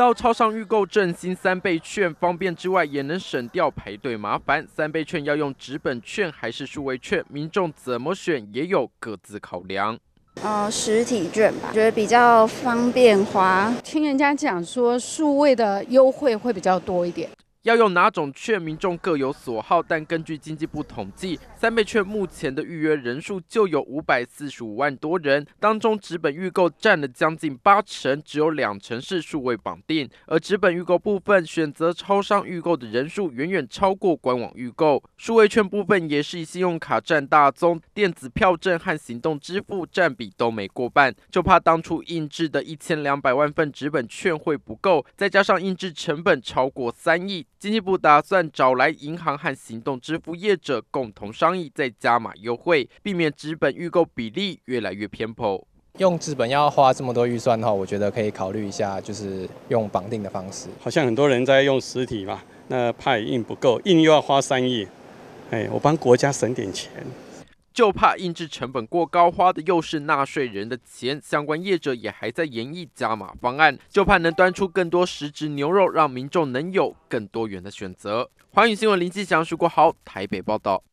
到超商预购振兴三倍券方便之外，也能省掉排队麻烦。三倍券要用纸本券还是数位券？民众怎么选也有各自考量。呃，实体券吧，觉得比较方便花。听人家讲说，数位的优惠会比较多一点。要用哪种券？民众各有所好，但根据经济部统计，三倍券目前的预约人数就有五百四十五万多人，当中纸本预购占了将近八成，只有两成是数位绑定。而纸本预购部分，选择超商预购的人数远远超过官网预购。数位券部分也是以信用卡占大宗，电子票证和行动支付占比都没过半，就怕当初印制的一千两百万份纸本券会不够，再加上印制成本超过三亿。经济部打算找来银行和行动支付业者共同商议，再加码优惠，避免资本预购比例越来越偏颇。用资本要花这么多预算的话，我觉得可以考虑一下，就是用绑定的方式。好像很多人在用实体嘛，那怕印不够，印又要花三亿。哎，我帮国家省点钱。就怕印制成本过高，花的又是纳税人的钱。相关业者也还在研议加码方案，就怕能端出更多实质牛肉，让民众能有更多元的选择。华语新闻林继祥、徐国豪台北报道。